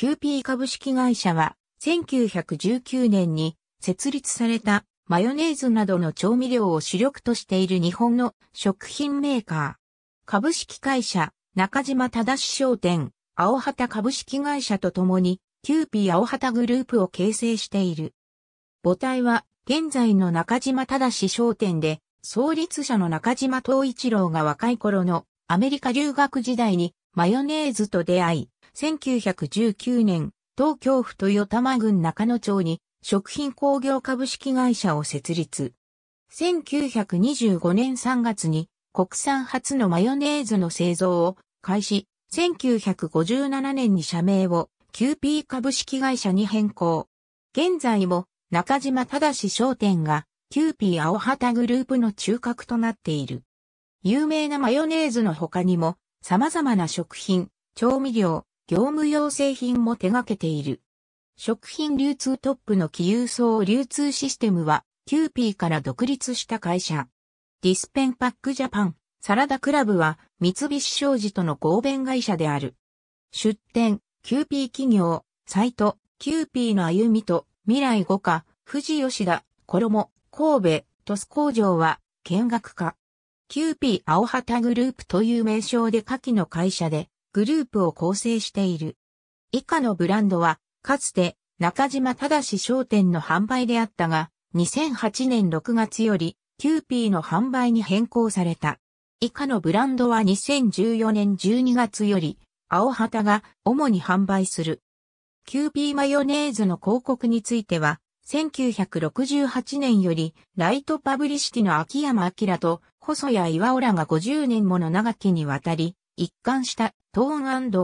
キューピー株式会社は、1919年に設立されたマヨネーズなどの調味料を主力としている日本の食品メーカー。株式会社、中島忠商店、青旗株式会社とともに、キューピー青旗グループを形成している。母体は、現在の中島忠商店で、創立者の中島東一郎が若い頃のアメリカ留学時代にマヨネーズと出会い、1919年、東京府豊玉郡中野町に食品工業株式会社を設立。1925年3月に国産初のマヨネーズの製造を開始、1957年に社名をキューピー株式会社に変更。現在も中島正商店がキューピー青旗グループの中核となっている。有名なマヨネーズの他にも様々な食品、調味料、業務用製品も手掛けている。食品流通トップの寄郵送流通システムは、キューピーから独立した会社。ディスペンパックジャパン、サラダクラブは、三菱商事との合弁会社である。出店、キューピー企業、サイト、キューピーの歩みと、未来五課、富士吉田、衣、神戸、鳥栖工場は、見学家。キューピー青旗グループという名称で下記の会社で、グループを構成している。以下のブランドは、かつて中島正商店の販売であったが、2008年6月より、キューピーの販売に変更された。以下のブランドは2014年12月より、青旗が主に販売する。キューピーマヨネーズの広告については、1968年より、ライトパブリシティの秋山明と細谷岩尾らが50年もの長きにわたり、一貫したトー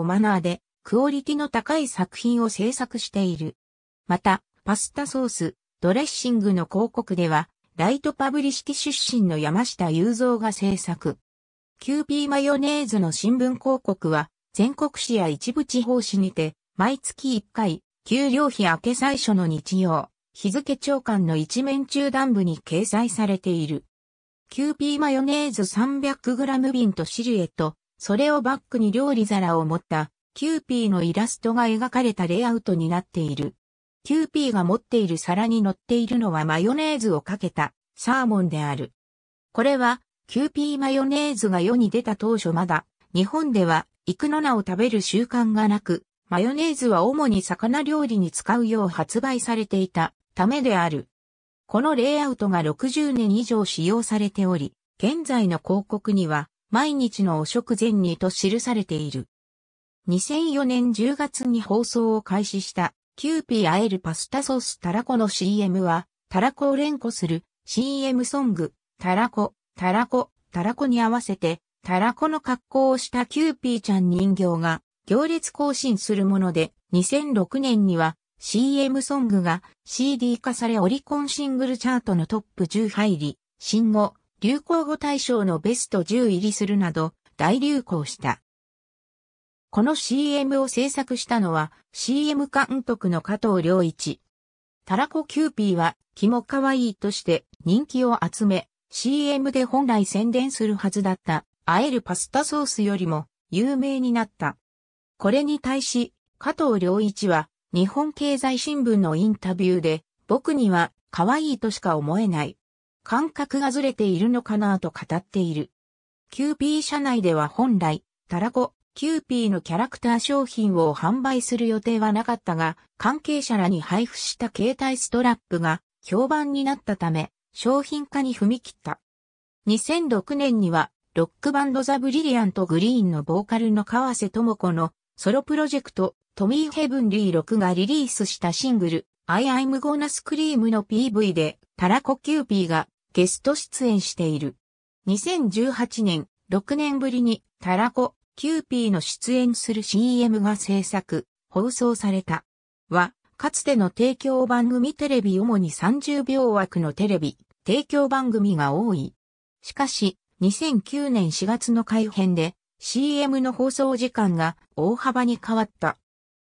ンマナーでクオリティの高い作品を制作している。また、パスタソース、ドレッシングの広告では、ライトパブリ式出身の山下雄三が制作。キューピーマヨネーズの新聞広告は、全国紙や一部地方紙にて、毎月1回、給料費明け最初の日曜、日付長官の一面中段部に掲載されている。キューピーマヨネーズ 300g 瓶とシルエット、それをバックに料理皿を持ったキューピーのイラストが描かれたレイアウトになっている。キューピーが持っている皿に乗っているのはマヨネーズをかけたサーモンである。これはキューピーマヨネーズが世に出た当初まだ日本ではクノナを食べる習慣がなく、マヨネーズは主に魚料理に使うよう発売されていたためである。このレイアウトが60年以上使用されており、現在の広告には毎日のお食前にと記されている。2004年10月に放送を開始したキューピーあえるパスタソースたらこの CM は、たらこを連呼する CM ソング、たらこ、たらこ、たらこに合わせて、たらこの格好をしたキューピーちゃん人形が行列更新するもので、2006年には CM ソングが CD 化されオリコンシングルチャートのトップ10入り、新語、流行語大賞のベスト10入りするなど大流行した。この CM を制作したのは CM 監督の加藤良一。タラコキューピーは気も可愛いとして人気を集め CM で本来宣伝するはずだったあえるパスタソースよりも有名になった。これに対し加藤良一は日本経済新聞のインタビューで僕には可愛いとしか思えない。感覚がずれているのかなと語っている。キューピー社内では本来、タラコ、キューピーのキャラクター商品を販売する予定はなかったが、関係者らに配布した携帯ストラップが評判になったため、商品化に踏み切った。2006年には、ロックバンドザ・ブリリアント・グリーンのボーカルの川瀬智子のソロプロジェクト、トミー・ヘブンリー6がリリースしたシングル、I am gonna scream の PV で、タラコ・キューピーがゲスト出演している。2018年、6年ぶりに、タラコ、キューピーの出演する CM が制作、放送された。は、かつての提供番組テレビ主に30秒枠のテレビ、提供番組が多い。しかし、2009年4月の改編で CM の放送時間が大幅に変わった。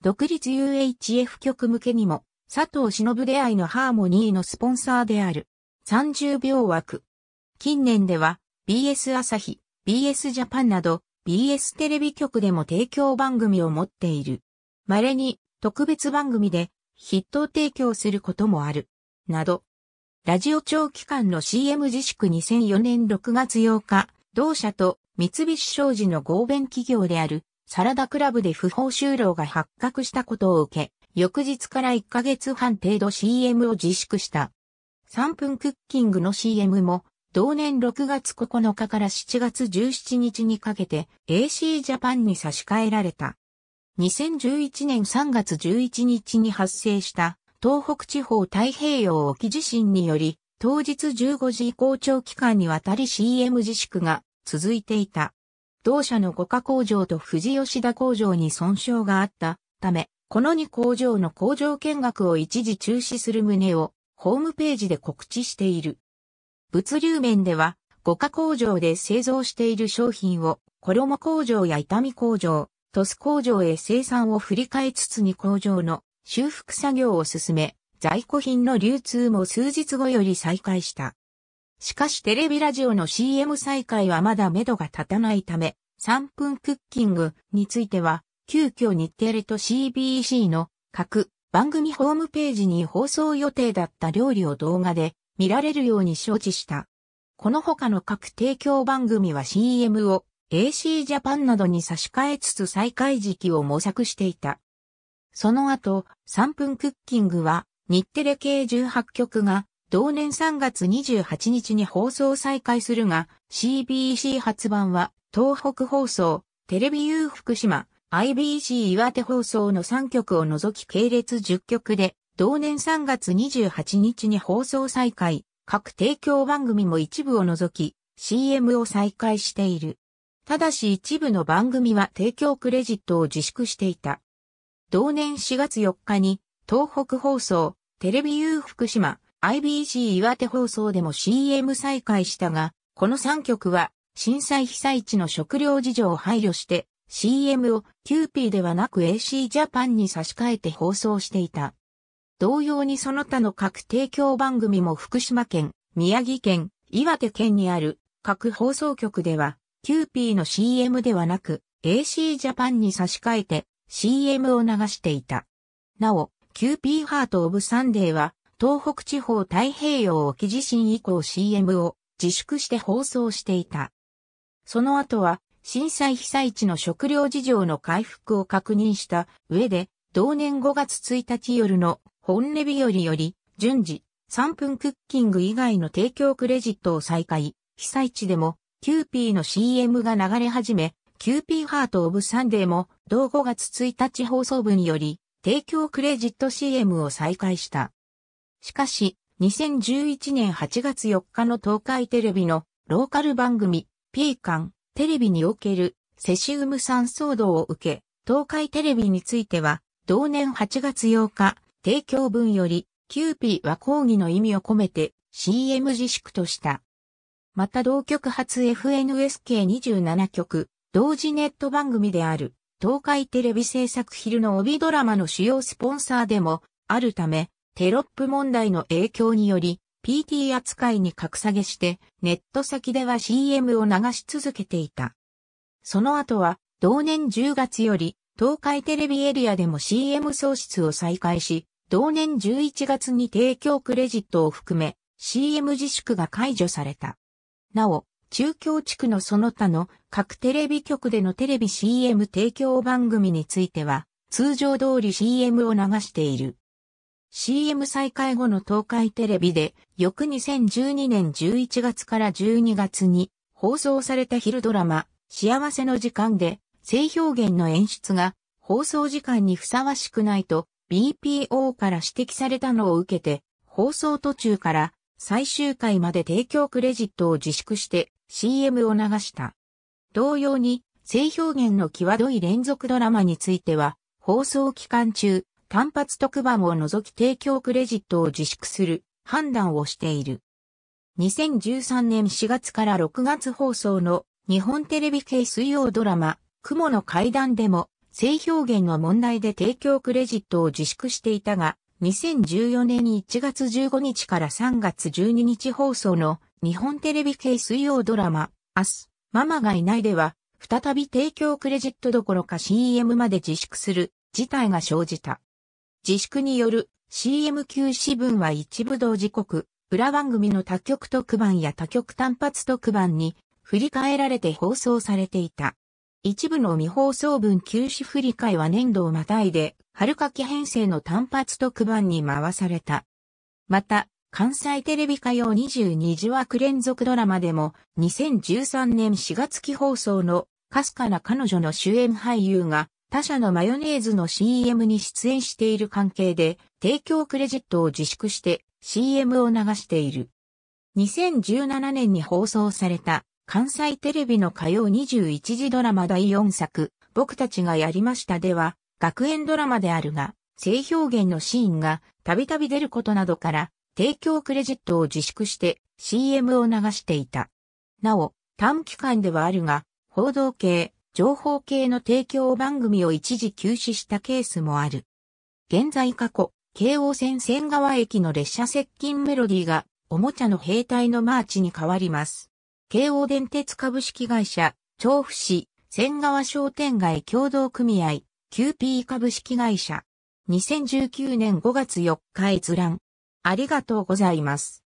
独立 UHF 局向けにも佐藤忍出会いのハーモニーのスポンサーである30秒枠。近年では BS 朝日、BS ジャパンなど BS テレビ局でも提供番組を持っている。稀に特別番組で筆頭提供することもある。など。ラジオ長期間の CM 自粛2004年6月8日、同社と三菱商事の合弁企業であるサラダクラブで不法就労が発覚したことを受け、翌日から1ヶ月半程度 CM を自粛した。3分クッキングの CM も、同年6月9日から7月17日にかけて AC ジャパンに差し替えられた。2011年3月11日に発生した東北地方太平洋沖地震により、当日15時以降長期間にわたり CM 自粛が続いていた。同社の五課工場と富士吉田工場に損傷があったため、この2工場の工場見学を一時中止する旨をホームページで告知している。物流面では、五家工場で製造している商品を、衣工場や痛み工場、トス工場へ生産を振り替えつつに工場の修復作業を進め、在庫品の流通も数日後より再開した。しかしテレビラジオの CM 再開はまだ目処が立たないため、3分クッキングについては、急遽日テレと CBC の各番組ホームページに放送予定だった料理を動画で見られるように承知した。この他の各提供番組は CM を AC ジャパンなどに差し替えつつ再開時期を模索していた。その後、3分クッキングは日テレ系18局が同年3月28日に放送再開するが CBC 発版は東北放送、テレビ U 福島、IBC 岩手放送の3曲を除き系列10曲で、同年3月28日に放送再開、各提供番組も一部を除き、CM を再開している。ただし一部の番組は提供クレジットを自粛していた。同年4月4日に、東北放送、テレビ U 福島、IBC 岩手放送でも CM 再開したが、この3局は震災被災地の食料事情を配慮して CM をキューピーではなく AC ジャパンに差し替えて放送していた。同様にその他の各提供番組も福島県、宮城県、岩手県にある各放送局では、キューピーの CM ではなく AC ジャパンに差し替えて CM を流していた。なお、キューピーハートオブサンデーは、東北地方太平洋沖地震以降 CM を自粛して放送していた。その後は震災被災地の食料事情の回復を確認した上で、同年5月1日夜の本音日よりより、順次、3分クッキング以外の提供クレジットを再開、被災地でも、キューピーの CM が流れ始め、キューピーハートオブサンデーも、同5月1日放送部により、提供クレジット CM を再開した。しかし、2011年8月4日の東海テレビのローカル番組、ピーカン、テレビにおけるセシウム酸騒動を受け、東海テレビについては、同年8月8日、提供分より、キューピーは抗議の意味を込めて CM 自粛とした。また同局発 FNSK27 局、同時ネット番組である、東海テレビ制作昼の帯ドラマの主要スポンサーでもあるため、テロップ問題の影響により、PT 扱いに格下げして、ネット先では CM を流し続けていた。その後は、同年10月より、東海テレビエリアでも CM 創出を再開し、同年11月に提供クレジットを含め、CM 自粛が解除された。なお、中京地区のその他の各テレビ局でのテレビ CM 提供番組については、通常通り CM を流している。CM 再開後の東海テレビで、翌2012年11月から12月に放送された昼ドラマ、幸せの時間で、性表現の演出が放送時間にふさわしくないと BPO から指摘されたのを受けて、放送途中から最終回まで提供クレジットを自粛して CM を流した。同様に、性表現の際どい連続ドラマについては、放送期間中、単発特番を除き提供クレジットを自粛する判断をしている。2013年4月から6月放送の日本テレビ系水曜ドラマ、雲の階段でも性表現の問題で提供クレジットを自粛していたが、2014年1月15日から3月12日放送の日本テレビ系水曜ドラマ、明日、ママがいないでは、再び提供クレジットどころか CM まで自粛する事態が生じた。自粛による CM 休止分は一部同時刻、裏番組の他局特番や他局単発特番に振り替えられて放送されていた。一部の未放送分休止振り替えは年度をまたいで、春夏季編成の単発特番に回された。また、関西テレビ火曜22時枠連続ドラマでも、2013年4月期放送の、かすかな彼女の主演俳優が、他社のマヨネーズの CM に出演している関係で、提供クレジットを自粛して CM を流している。2017年に放送された関西テレビの火曜21時ドラマ第4作、僕たちがやりましたでは、学園ドラマであるが、性表現のシーンがたびたび出ることなどから、提供クレジットを自粛して CM を流していた。なお、短期間ではあるが、報道系、情報系の提供番組を一時休止したケースもある。現在過去、京王線線川駅の列車接近メロディーが、おもちゃの兵隊のマーチに変わります。京王電鉄株式会社、調布市、千川商店街協同組合、QP 株式会社。2019年5月4日閲覧。ありがとうございます。